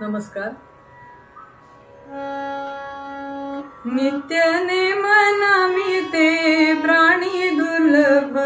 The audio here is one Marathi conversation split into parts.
नमस्कार नित्यने मना ते प्राणी दुर्लभ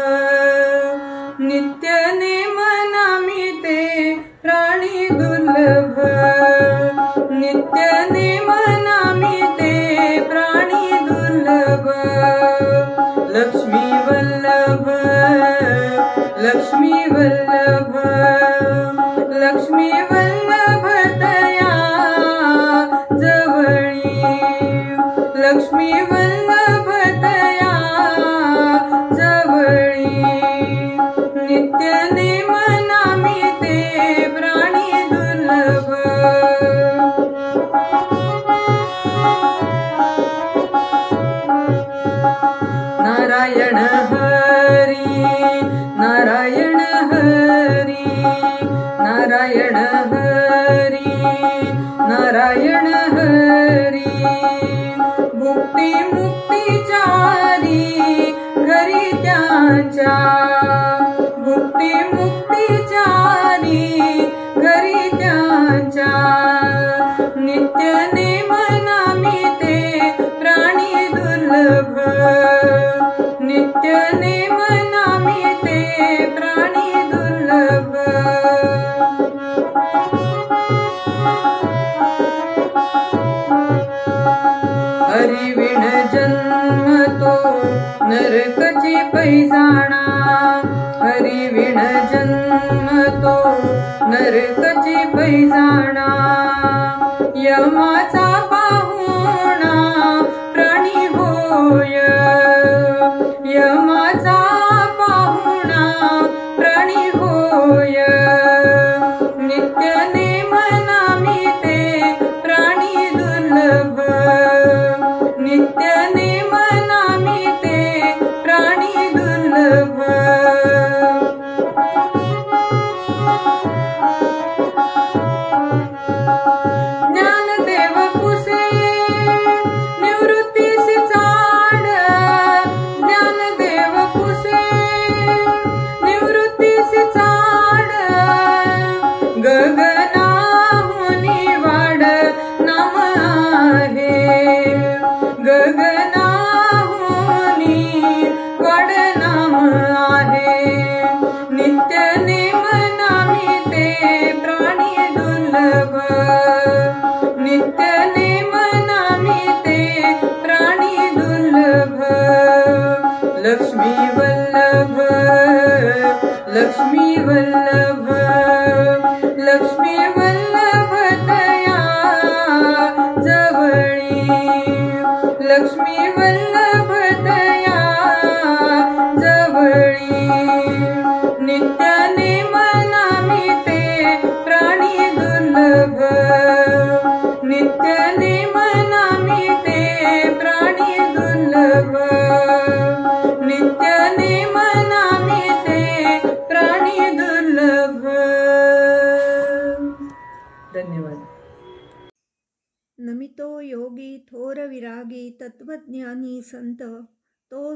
हरिविण पैजाणा हरि विण जन्म तो नरकची पैजाणा यमा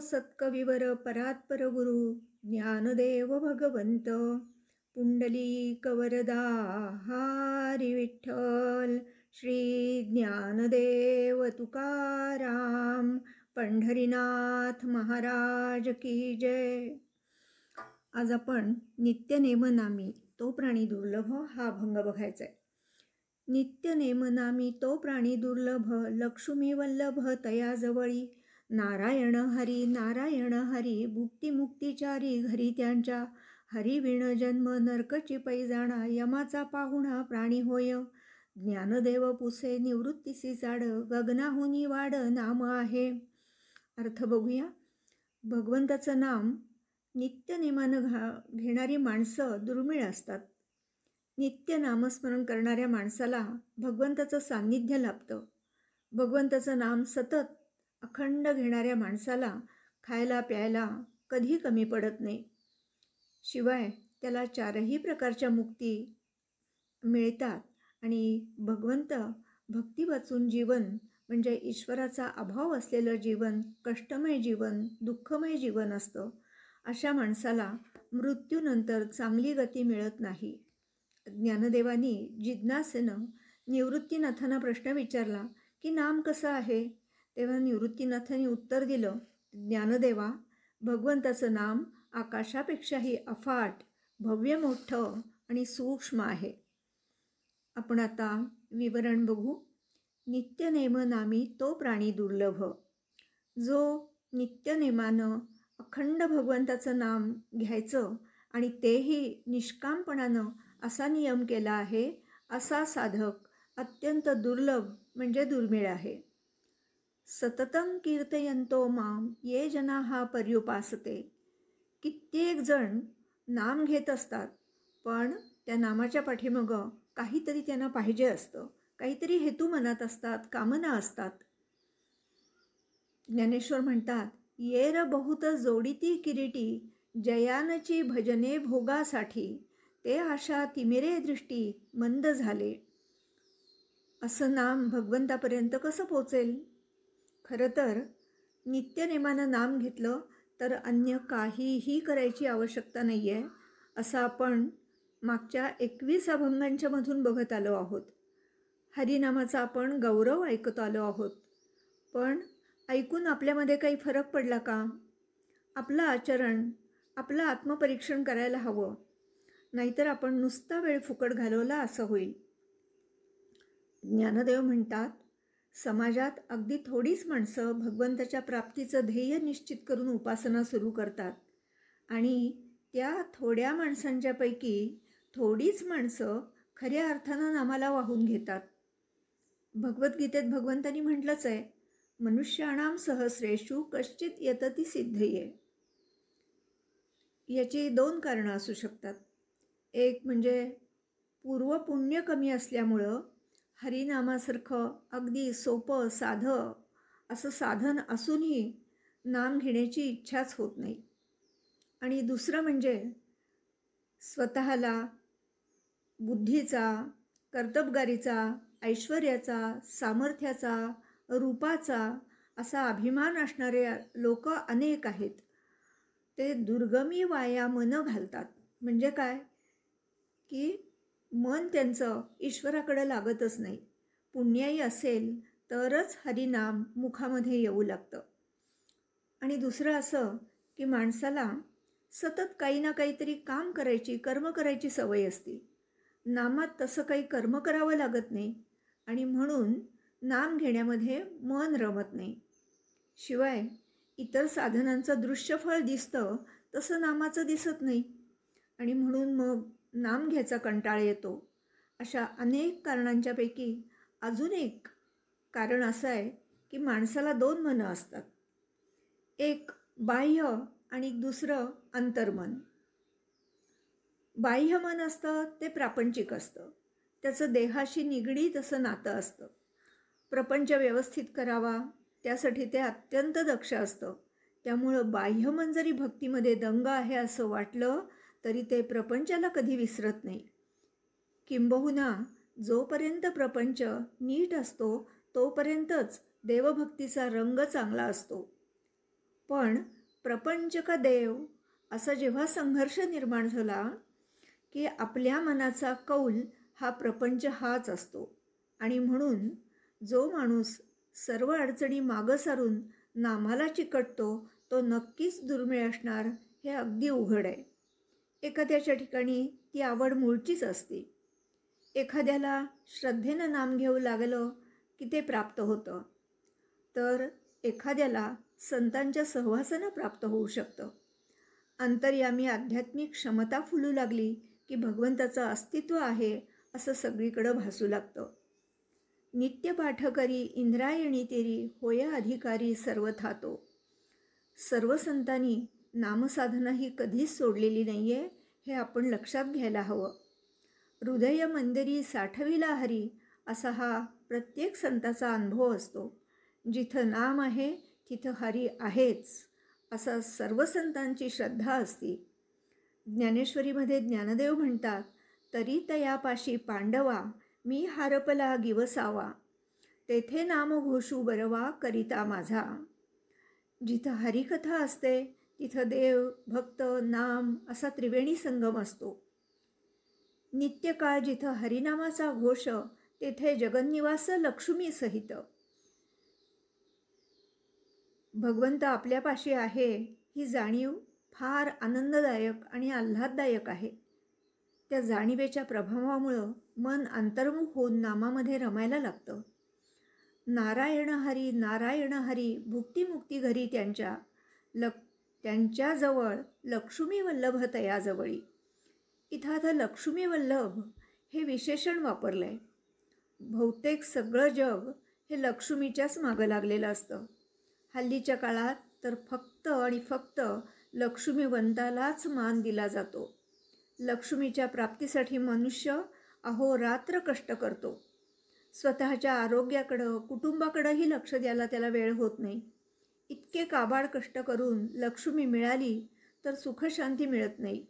सत्कविवर परात्पर गुरु ज्ञानदेव भगवंत पुंडली कवरदा हरि विठ्ठल श्री ज्ञानदेव तुकाराम पंढरीनाथ महाराज की जय आज आपण नित्यनेमनामी तो प्राणी दुर्लभ हा भंग बघायचा आहे नेमनामी तो प्राणी दुर्लभ लक्ष्मी वल्लभ तयाजवळी नारायण हरी नारायण हरी भुक्ती मुक्तीचारी घरी त्यांच्या विण जन्म नरकची जाणा यमाचा पाहुणा प्राणी होय ज्ञानदेव पुसे निवृत्तीसी चाड गगनाहुनी वाड नाम आहे अर्थ बघूया भगवंताचं नाम नित्य नेमानं घा घेणारी माणसं दुर्मिळ असतात नित्य नामस्मरण करणाऱ्या माणसाला भगवंताचं सान्निध्य लाभतं भगवंताचं नाम सतत अखंड घेणाऱ्या माणसाला खायला प्यायला कधी कमी पडत नाही शिवाय त्याला चारही प्रकारच्या मुक्ती मिळतात आणि भगवंत भक्ती वाचून जीवन म्हणजे ईश्वराचा अभाव असलेलं जीवन कष्टमय जीवन दुःखमय जीवन असतं अशा माणसाला मृत्यूनंतर चांगली गती मिळत नाही ज्ञानदेवानी जिज्ञासेनं निवृत्तीनाथांना प्रश्न विचारला की नाम कसं आहे तेव्हा निवृत्तीनाथांनी उत्तर दिलं ज्ञानदेवा भगवंताचं नाम आकाशापेक्षाही अफाट भव्य मोठं आणि सूक्ष्म आहे आपण आता विवरण बघू नित्यनेम नामी तो प्राणी दुर्लभ जो नित्यनेमानं अखंड भगवंताचं नाम घ्यायचं आणि तेही निष्कामपणानं असा नियम केला आहे असा साधक अत्यंत दुर्लभ म्हणजे दुर्मिळ आहे सततं कीर्तयंतो माम ये जना हा पर्युपासते कित्येक जण नाम घेत असतात पण त्या नामाच्या पाठीमागं काहीतरी त्यांना पाहिजे असतं काहीतरी हेतू मनात असतात कामना असतात ज्ञानेश्वर म्हणतात येर बहुत जोडिती किरीटी जयानची भजने भोगासाठी ते आशा तिमेरे दृष्टी मंद झाले असं नाम भगवंतापर्यंत कसं पोचेल खरं तर नित्यनेमानं नाम घेतलं तर अन्य काहीही करायची आवश्यकता नाही आहे असं आपण मागच्या एकवीस अभंगांच्या मधून बघत आलो आहोत हरिनामाचा आपण गौरव ऐकत आलो आहोत पण ऐकून आपल्यामध्ये काही फरक पडला का आपलं आचरण आपलं आत्मपरीक्षण करायला हवं नाहीतर आपण नुसता वेळ फुकट घालवला असं होईल ज्ञानदेव म्हणतात समाजात अगदी थोडीच माणसं भगवंताच्या प्राप्तीचं ध्येय निश्चित करून उपासना सुरू करतात आणि त्या थोड्या माणसांच्यापैकी थोडीच माणसं खऱ्या अर्थानं नामाला वाहून घेतात भगवद्गीतेत भगवंतानी म्हटलंच आहे मनुष्याणाम सहस्रेशू कश्चित यतती सिद्धये याची दोन कारणं असू शकतात एक म्हणजे पूर्वपुण्य कमी असल्यामुळं हरिनामासारखं अगदी सोपं साधं असं साधन असूनही नाम घेण्याची इच्छाच होत नाही आणि दुसरं म्हणजे स्वतःला बुद्धीचा कर्तबगारीचा ऐश्वर्याचा सामर्थ्याचा रूपाचा असा अभिमान असणारे लोक अनेक आहेत ते दुर्गमी वाया मन घालतात म्हणजे काय की मन त्यांचं ईश्वराकडं लागतच नाही पुण्याई असेल तरच हरिनाम मुखामध्ये येऊ लागतं आणि दुसरं असं की माणसाला सतत काही ना काहीतरी काम करायची कर्म करायची सवय असते नामात तसं काही कर्म करावं लागत नाही आणि म्हणून नाम घेण्यामध्ये मन रमत नाही शिवाय इतर साधनांचं दृश्यफळ दिसतं तसं नामाचं दिसत नाही आणि म्हणून मग नाम घ्यायचा कंटाळा येतो अशा अनेक कारणांच्यापैकी अजून एक कारण असं आहे की माणसाला दोन मनं असतात एक बाह्य आणि दुसरं अंतर्मन बाह्य मन असतं ते प्रापंचिक असतं त्याचं देहाशी निगडीत असं नातं असतं प्रपंच व्यवस्थित करावा त्यासाठी ते अत्यंत दक्ष असतं त्यामुळं बाह्यमन जरी भक्तीमध्ये दंग आहे असं वाटलं तरी ते प्रपंचाला कधी विसरत नाही किंबहुना जोपर्यंत प्रपंच नीट असतो तोपर्यंतच देवभक्तीचा रंग चांगला असतो पण प्रपंच का देव असा जेव्हा संघर्ष निर्माण झाला की आपल्या मनाचा कौल हा प्रपंच हाच असतो आणि म्हणून जो माणूस सर्व अडचणी मागं सारून नामाला चिकटतो तो नक्कीच दुर्मिळ असणार हे अगदी उघड आहे एखाद्याच्या ठिकाणी ती आवड मूळचीच असते एखाद्याला श्रद्धेनं नाम घेऊ लागलं की ते प्राप्त होतं तर एखाद्याला संतांच्या सहवासानं प्राप्त होऊ शकतं अंतर्यामी आध्यात्मिक क्षमता फुलू लागली की भगवंताचं अस्तित्व आहे असं सगळीकडं भासू लागतं नित्य पाठकरी इंद्रायणी तेरी होय अधिकारी सर्व थातो सर्व संतांनी नामसाधना ही कधीच सोडलेली नाही आहे हे आपण लक्षात घ्यायला हवं हृदय मंदिरी साठविला हरी असा हा प्रत्येक संताचा अनुभव असतो जिथं नाम आहे तिथं हरी आहेच असा सर्व संतांची श्रद्धा असती ज्ञानेश्वरीमध्ये ज्ञानदेव म्हणतात तरी तयापाशी पांडवा मी हारपला गिवसावा तेथे नाम घोषू बरवा करिता माझा जिथं हरिकथा असते तिथं देव भक्त नाम असा त्रिवेणी संगम असतो नित्यकाळ जिथं हरिनामाचा घोष तेथे जगन्निवास लक्ष्मी सहित भगवंत आपल्यापाशी आहे ही जाणीव फार आनंददायक आणि आल्हाददायक आहे त्या जाणीवेच्या प्रभावामुळं मन अंतर्मुख होऊन नामामध्ये रमायला लागतं नारायण हरी नारायण हरी भुक्तिमुक्ती घरी त्यांच्या लक त्यांच्याजवळ लक्ष्मी वल्लभ तयाजवळी इथं आता लक्ष्मी वल्लभ हे विशेषण वापरलं आहे बहुतेक सगळं जग हे लक्ष्मीच्याच मागं लागलेलं असतं हल्लीच्या काळात तर फक्त आणि फक्त लक्ष्मीवंतालाच मान दिला जातो लक्ष्मीच्या प्राप्तीसाठी मनुष्य अहोरात्र कष्ट करतो स्वतःच्या आरोग्याकडं कुटुंबाकडंही लक्ष द्यायला त्याला वेळ होत नाही इतके काबाड कष्ट करून लक्ष्मी मिळाली तर सुखशांती मिळत नाही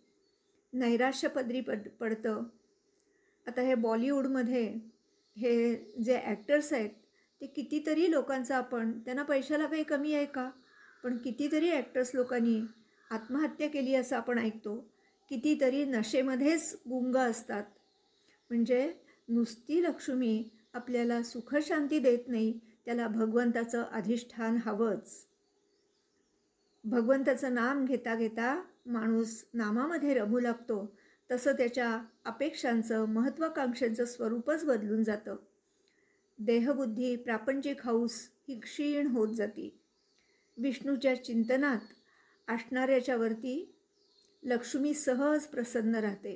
नैराश्य पदरी पड पडतं आता हे बॉलिवूडमध्ये हे जे ॲक्टर्स आहेत ते कितीतरी लोकांचा आपण त्यांना पैशाला काही कमी आहे का पण कितीतरी ॲक्टर्स लोकांनी आत्महत्या केली असं आपण ऐकतो कितीतरी नशेमध्येच गुंग असतात म्हणजे नुसती लक्ष्मी आपल्याला सुखशांती देत नाही त्याला भगवंताचं अधिष्ठान हवंच भगवंताचं नाम घेता घेता माणूस नामामध्ये रमू लागतो तसं त्याच्या अपेक्षांचं महत्त्वाकांक्षांचं स्वरूपच बदलून जातं देहबुद्धी प्रापंचिक हौस ही क्षीण होत जाती विष्णूच्या चिंतनात असणाऱ्याच्या वरती लक्ष्मी सहज प्रसन्न राहते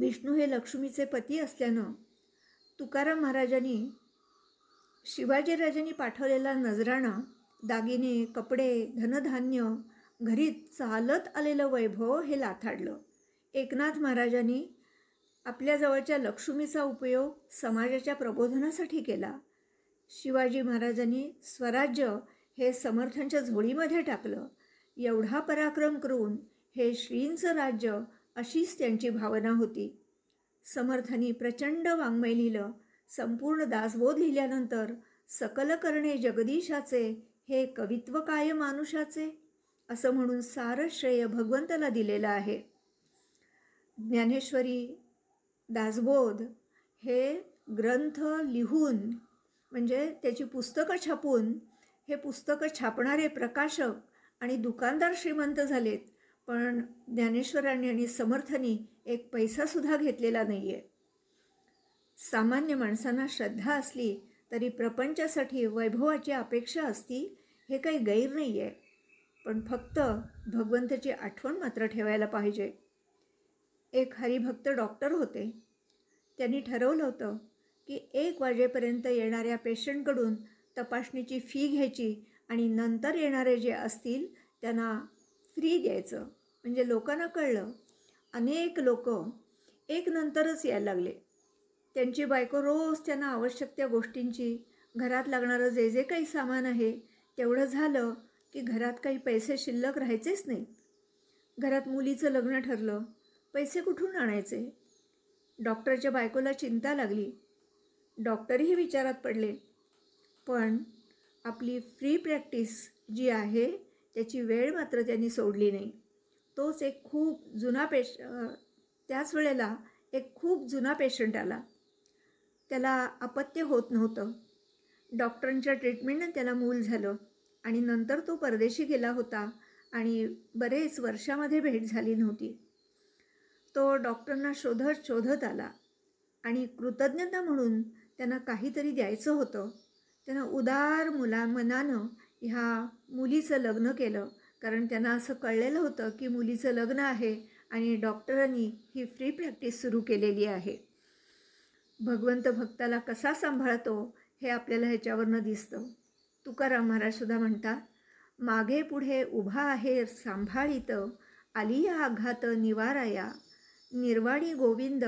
विष्णू हे लक्ष्मीचे पती असल्यानं तुकाराम महाराजांनी शिवाजीराजांनी पाठवलेला नजराणा दागिने कपडे धनधान्य घरी चालत आलेलं वैभव हे लाथाडलं एकनाथ महाराजांनी आपल्याजवळच्या लक्ष्मीचा उपयोग समाजाच्या प्रबोधनासाठी केला शिवाजी महाराजांनी स्वराज्य हे समर्थांच्या झोळीमध्ये टाकलं एवढा पराक्रम करून हे श्रींचं राज्य अशीच त्यांची भावना होती समर्थांनी प्रचंड वाङ्मय लिहिलं संपूर्ण दासबोध लिहिल्यानंतर सकल करणे जगदीशाचे हे कवित्व काय मानुषाचे असं म्हणून सारं श्रेय भगवंताला दिलेलं आहे ज्ञानेश्वरी दासबोध हे ग्रंथ लिहून म्हणजे त्याची पुस्तकं छापून हे पुस्तकं छापणारे प्रकाशक आणि दुकानदार श्रीमंत झालेत पण ज्ञानेश्वरांनी आणि समर्थनी एक पैसासुद्धा घेतलेला नाही आहे सामान्य माणसांना श्रद्धा असली तरी प्रपंचासाठी वैभवाची अपेक्षा असती हे काही गैर नाही आहे पण फक्त भगवंताची आठवण मात्र ठेवायला पाहिजे एक हरिभक्त डॉक्टर होते त्यांनी ठरवलं होतं की एक वाजेपर्यंत येणाऱ्या पेशंटकडून तपासणीची फी घ्यायची आणि नंतर येणारे जे असतील त्यांना फ्री द्यायचं म्हणजे लोकांना कळलं अनेक लोक एक नंतरच यायला लागले त्यांची बायको रोज त्यांना आवश्यक त्या गोष्टींची घरात लागणारं जे जे काही सामान आहे तेवढं झालं की घरात काही पैसे शिल्लक राहायचेच नाही घरात मुलीचं लग्न ठरलं पैसे कुठून आणायचे डॉक्टरच्या बायकोला चिंता लागली डॉक्टरही विचारात पडले पण आपली फ्री प्रॅक्टिस जी आहे त्याची वेळ मात्र त्यांनी सोडली नाही तोच एक खूप जुना पेश त्याच वेळेला एक खूप जुना पेशंट आला त्याला अपत्य होत नव्हतं डॉक्टरांच्या ट्रीटमेंटनं त्याला मूल झालं आणि नंतर तो परदेशी गेला होता आणि बरेच वर्षामध्ये भेट झाली नव्हती तो डॉक्टरांना शोधत शोधत आला आणि कृतज्ञता म्हणून त्यांना काहीतरी द्यायचं होतं त्यांना उदार मुला मनानं ह्या मुलीचं लग्न केलं कारण त्यांना असं कळलेलं होतं की मुलीचं लग्न आहे आणि डॉक्टरांनी ही फ्री प्रॅक्टिस सुरू केलेली आहे भगवंत भक्ताला कसा सांभाळतो हे आपल्याला ह्याच्यावरनं दिसतं तुकाराम महाराज सुद्धा म्हणतात मागे पुढे उभा आहे सांभाळीत आली आघात निवाराया निर्वाणी गोविंद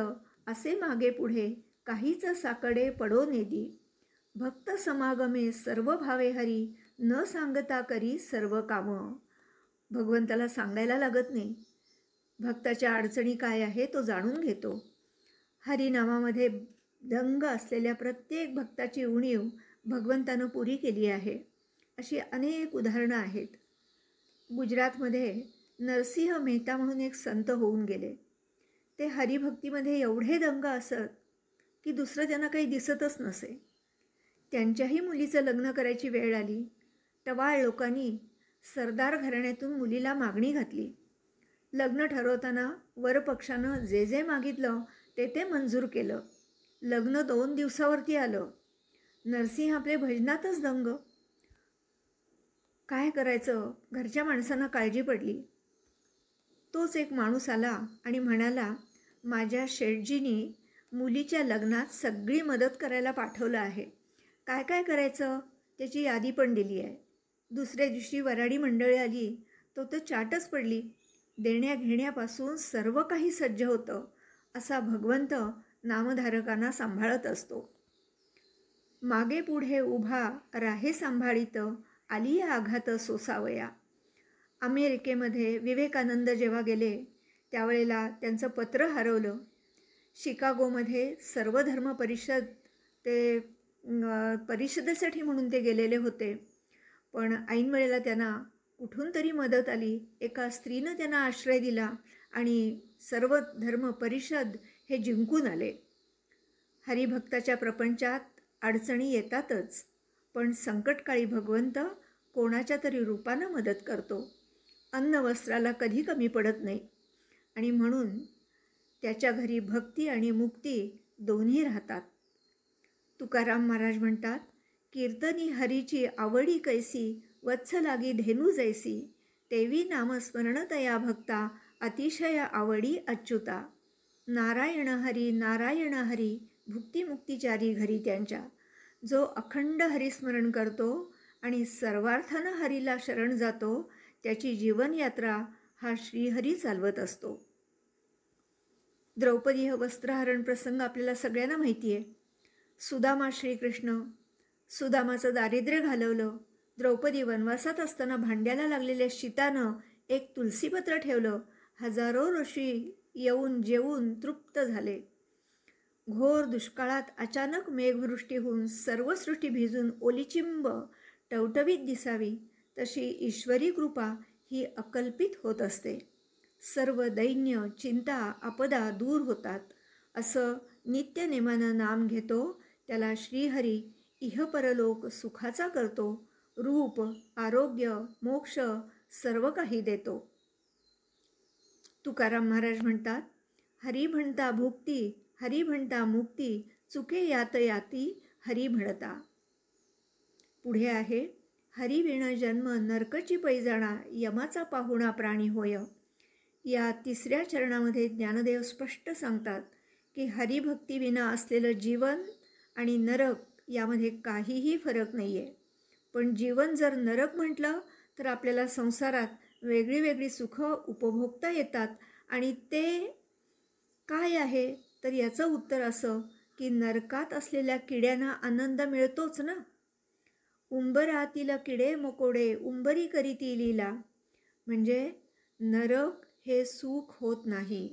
असे मागे पुढे काहीच साकडे पडो नेदी भक्त समागमे सर्व भावे हरी न सांगता करी सर्व कामं भगवंताला सांगायला लागत नाही भक्ताच्या अडचणी काय आहे तो जाणून घेतो हरिनामामध्ये दंग असलेल्या प्रत्येक भक्ताची उणीव भगवंतानं पुरी केली आहे अशी अनेक उदाहरणं आहेत गुजरातमध्ये नरसिंह मेहता म्हणून एक संत होऊन गेले ते हरिभक्तीमध्ये एवढे दंग असत की दुसरं त्यांना काही दिसतच नसे त्यांच्याही मुलीचं लग्न करायची वेळ आली टवाळ लोकांनी सरदार घराण्यातून मुलीला मागणी घातली लग्न ठरवताना वरपक्षानं जे जे मागितलं ते ते मंजूर केलं लग्न दोन दिवसावरती आलं नरसिंह आपले भजनातच दंग काय करायचं घरच्या माणसांना काळजी पडली तोच एक माणूस आला आणि म्हणाला माझ्या शेठजीने मुलीच्या लग्नात सगळी मदत करायला पाठवलं आहे काय काय करायचं त्याची यादी पण दिली आहे दुसऱ्या दिवशी वराडी मंडळी आली तो तर चाटच पडली देण्या घेण्यापासून सर्व काही सज्ज होतं असा भगवंत नामधारकांना सांभाळत असतो मागे पुढे उभा राहे सांभाळीत आली आघात सोसावया अमेरिकेमध्ये विवेकानंद जेव्हा गेले त्यावेळेला त्यांचं पत्र हरवलं शिकागोमध्ये सर्वधर्म परिषद ते परिषदेसाठी म्हणून ते गेलेले होते पण ऐनवेळेला त्यांना कुठून तरी मदत आली एका स्त्रीनं त्यांना आश्रय दिला आणि सर्व धर्म परिषद हे जिंकून आले हरिभक्ताच्या प्रपंचात अडचणी येतातच पण संकटकाळी भगवंत कोणाच्या तरी रूपानं मदत करतो अन्न वस्त्राला कधी कमी पडत नाही आणि म्हणून त्याच्या घरी भक्ती आणि मुक्ती दोन्ही राहतात तुकाराम महाराज म्हणतात कीर्तनी हरीची आवडी कैसी वत्स लागी धेनू जैसी तेवी नामस्मरणतया भक्ता अतिशय आवडी अच्युता नारायण हरी नारायण हरी भुक्तिमुक्तीचारी घरी त्यांच्या जो अखंड हरिस्मरण करतो आणि सर्वार्थानं हरीला शरण जातो त्याची जीवनयात्रा हा श्रीहरी चालवत असतो द्रौपदी हा वस्त्रहरण प्रसंग आपल्याला सगळ्यांना माहिती आहे सुदामा श्रीकृष्ण सुदामाचं दारिद्र्य घालवलं द्रौपदी वनवासात असताना भांड्याला लागलेल्या शीतानं एक तुलसीपत्र ठेवलं हजारो ऋषी येऊन जेवून तृप्त झाले घोर दुष्काळात अचानक मेघवृष्टी होऊन सर्व सृष्टी भिजून ओलीचिंब टवटवीत दिसावी तशी ईश्वरी कृपा ही अकल्पित होत असते सर्व दैन्य चिंता आपदा दूर होतात असं नित्यनेमानं नाम घेतो त्याला श्रीहरी इहपरलोक सुखाचा करतो रूप आरोग्य मोक्ष सर्व काही देतो तुकाराम महाराज म्हणतात हरी म्हणता भुक्ती हरी म्हणता मुक्ती चुके यात याती हरी म्हणता पुढे आहे हरिविण जन्म नरकची पैजाणा यमाचा पाहुणा प्राणी होय या तिसऱ्या चरणामध्ये ज्ञानदेव स्पष्ट सांगतात की हरिभक्तीविना असलेलं जीवन आणि नरक यामध्ये काहीही फरक नाही आहे पण जीवन जर नरक म्हटलं तर आपल्याला संसारात वेगळी वेगळी सुखं उपभोगता येतात आणि ते काय आहे तर याचं उत्तर असं की नरकात असलेल्या किड्यांना आनंद मिळतोच ना उंबरातील किडे मकोडे उंबरी करीती लिला म्हणजे नरक हे सुख होत नाही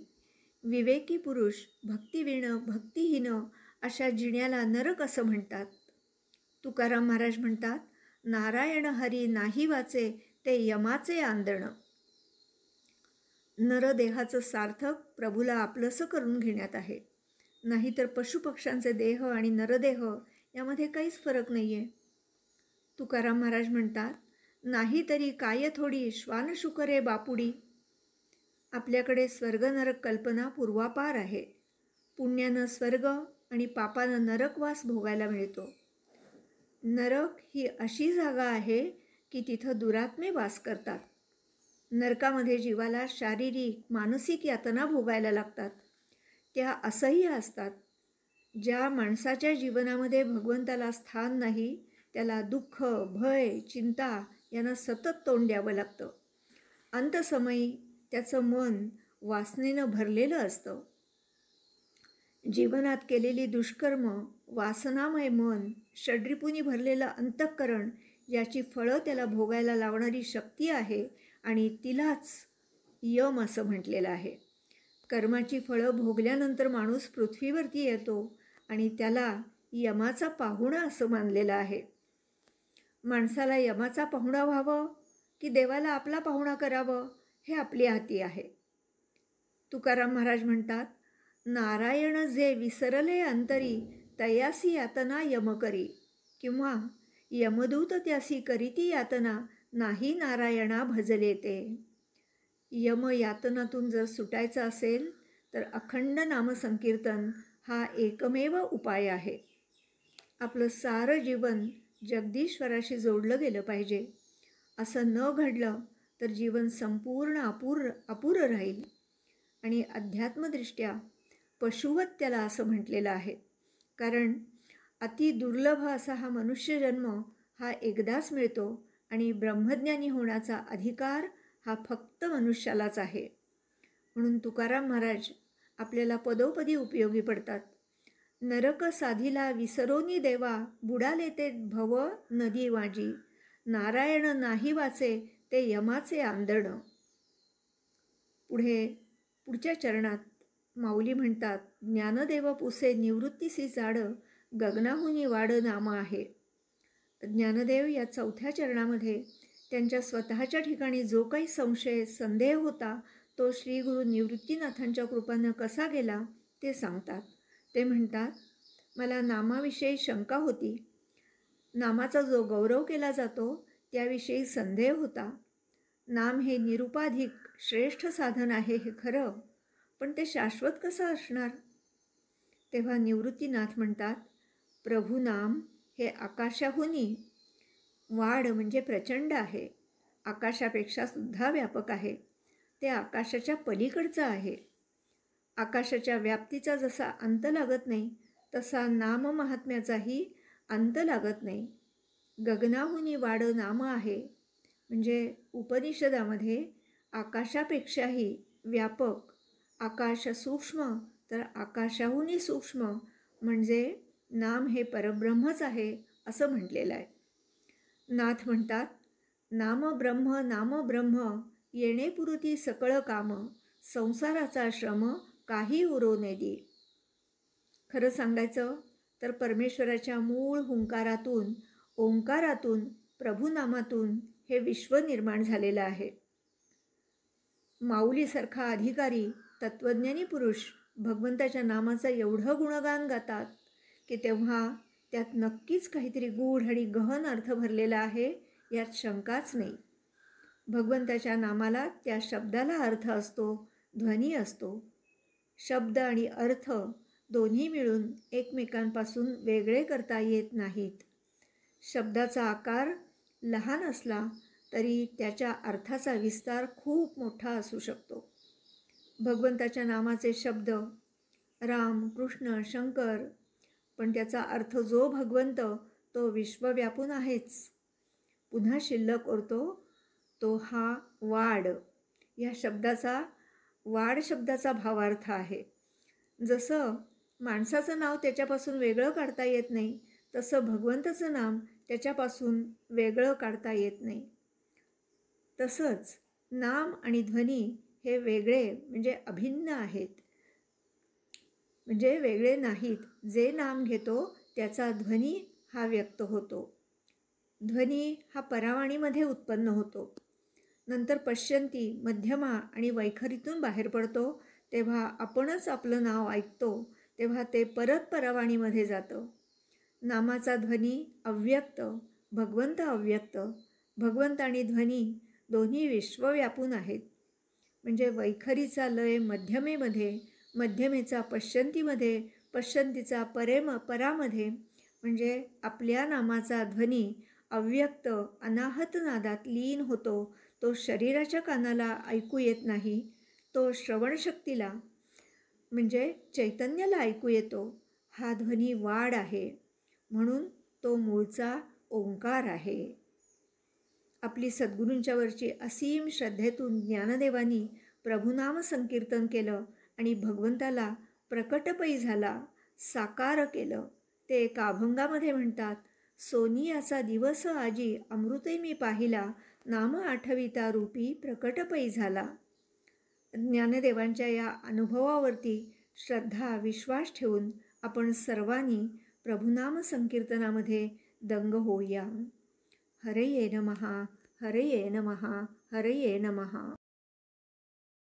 विवेकी पुरुष भक्तिविणं भक्तिहीन अशा जिण्याला नरक असं म्हणतात तुकाराम महाराज म्हणतात नारायण हरी नाही वाचे ते यमाचे आंदणं नरदेहाचं सार्थक प्रभूला आपलंसं करून घेण्यात आहे नाहीतर पशुपक्ष्यांचे देह आणि नरदेह यामध्ये काहीच फरक नाही आहे तुकाराम महाराज म्हणतात नाही तरी काय थोडी श्वानशुकरे बापुडी आपल्याकडे स्वर्ग नरक कल्पना पूर्वापार आहे पुण्यानं स्वर्ग आणि पापानं नरकवास भोगायला मिळतो नरक ही अशी जागा आहे की तिथं दुरात्मे वास करतात नरकामध्ये जीवाला शारीरिक मानसिक यातना भोगायला लागतात त्या असह्य असतात ज्या माणसाच्या जीवनामध्ये भगवंताला स्थान नाही त्याला दुःख भय चिंता यांना सतत तोंड द्यावं लागतं अंतसमयी त्याचं मन वासनेनं भरलेलं असतं जीवनात केलेली दुष्कर्म वासनामय मन षड्रिपुनी भरलेलं अंतःकरण याची फळं त्याला भोगायला लावणारी शक्ती आहे आणि तिलाच यम असं म्हटलेलं आहे कर्माची फळं भोगल्यानंतर माणूस पृथ्वीवरती येतो आणि त्याला यमाचा पाहुणा असं मानलेलं आहे माणसाला यमाचा पाहुणा व्हावं की देवाला आपला पाहुणा करावं हे आपली हाती आहे तुकाराम महाराज म्हणतात नारायण जे विसरले अंतरी तयासी यातना करी किंवा यमदूत त्यासी करीती यातना नाही नारायणा भजले ते यम यातनातून जर सुटायचं असेल तर अखंड नामसंकीर्तन हा एकमेव उपाय आहे आपलं सारं जीवन जगदीश्वराशी जोडलं गेलं पाहिजे असं न घडलं तर जीवन संपूर्ण अपूर अपूर राहील आणि अध्यात्मदृष्ट्या पशुवत त्याला असं म्हटलेलं आहे कारण अति दुर्लभ असा हा मनुष्यजन्म हा एकदाच मिळतो आणि ब्रह्मज्ञानी होण्याचा अधिकार हा फक्त मनुष्यालाच आहे म्हणून तुकाराम महाराज आपल्याला पदोपदी उपयोगी पडतात नरक साधीला विसरोनी देवा बुडाले ते भव नदी वाजी नारायण नाही वाचे ते यमाचे आंदण पुढे पुढच्या चरणात माऊली म्हणतात ज्ञानदेव पुसे निवृत्तीसी जाडं गगनाहुनी नामा आहे ज्ञानदेव या चौथ्या चरणामध्ये त्यांच्या स्वतःच्या ठिकाणी जो काही संशय संदेह होता तो श्री गुरु निवृत्तीनाथांच्या कृपानं कसा गेला ते सांगतात ते म्हणतात मला नामाविषयी शंका होती नामाचा जो गौरव केला जातो त्याविषयी संदेह होता नाम हे निरुपाधिक श्रेष्ठ साधन आहे हे खरं पण ते शाश्वत कसं असणार तेव्हा निवृत्तीनाथ म्हणतात प्रभुनाम हे आकाशाहूनही वाढ म्हणजे प्रचंड आहे आकाशापेक्षा सुद्धा व्यापक आहे ते आकाशाच्या पलीकडचं आहे आकाशाच्या व्याप्तीचा जसा अंत लागत नाही तसा नाममहात्म्याचाही अंत लागत नाही गगनाहुनी वाड नाम आहे म्हणजे उपनिषदामध्ये आकाशापेक्षाही व्यापक आकाश सूक्ष्म तर आकाशाहूनही सूक्ष्म म्हणजे नाम हे परब्रह्मच आहे असं म्हटलेलं आहे नाथ म्हणतात नाम नाम ब्रह्म येणे पुरती सकळ काम संसाराचा श्रम काही उरो दे खरं सांगायचं तर परमेश्वराच्या मूळ हुंकारातून ओंकारातून प्रभूनामातून हे विश्व निर्माण झालेलं आहे माऊलीसारखा अधिकारी तत्त्वज्ञानी पुरुष भगवंताच्या नामाचं एवढं गुणगान गातात की तेव्हा त्यात नक्कीच काहीतरी गूढ आणि गहन अर्थ भरलेला आहे यात शंकाच नाही भगवंताच्या नामाला त्या शब्दाला अर्थ असतो ध्वनी असतो शब्द आणि अर्थ दोन्ही मिळून एकमेकांपासून वेगळे करता येत नाहीत शब्दाचा आकार लहान असला तरी त्याच्या अर्थाचा विस्तार खूप मोठा असू शकतो भगवंताच्या नामाचे शब्द राम कृष्ण शंकर पण त्याचा अर्थ जो भगवंत तो विश्वव्यापून आहेच पुन्हा शिल्लक उरतो तो हा वाड या शब्दाचा वाढ शब्दाचा भावार्थ आहे जसं माणसाचं नाव त्याच्यापासून वेगळं काढता येत नाही तसं भगवंताचं नाम त्याच्यापासून वेगळं काढता येत नाही तसंच नाम आणि ध्वनी हे वेगळे म्हणजे अभिन्न आहेत म्हणजे वेगळे नाहीत जे नाम घेतो त्याचा ध्वनी हा व्यक्त होतो ध्वनी हा परावाणीमध्ये उत्पन्न होतो नंतर पश्यंती मध्यमा आणि वैखरीतून बाहेर पडतो तेव्हा आपणच आपलं नाव ऐकतो तेव्हा ते परत परावाणीमध्ये जातं नामाचा ध्वनी अव्यक्त भगवंत अव्यक्त भगवंत आणि ध्वनी दोन्ही विश्वव्यापून आहेत म्हणजे वैखरीचा लय मध्यमेमध्ये मध्यमेचा पश्चंतीमध्ये पश्चंतीचा परेम परामध्ये म्हणजे आपल्या नामाचा ध्वनी अव्यक्त अनाहत नादात लीन होतो तो शरीराच्या कानाला ऐकू येत नाही तो श्रवणशक्तीला म्हणजे चैतन्याला ऐकू येतो हा ध्वनी वाढ आहे म्हणून तो मूळचा ओंकार आहे आपली सद्गुरूंच्यावरची असीम श्रद्धेतून ज्ञानदेवांनी प्रभुनाम संकीर्तन केलं आणि भगवंताला प्रकटपयी झाला साकार केलं ते एका अभंगामध्ये म्हणतात सोनियाचा दिवस आजी अमृते मी पाहिला नाम आठविता रूपी प्रकटपयी झाला ज्ञानदेवांच्या या अनुभवावरती श्रद्धा विश्वास ठेवून आपण सर्वांनी प्रभुनाम संकीर्तनामध्ये दंग होऊया हरये नमहा हरये नमहा हरये नमहा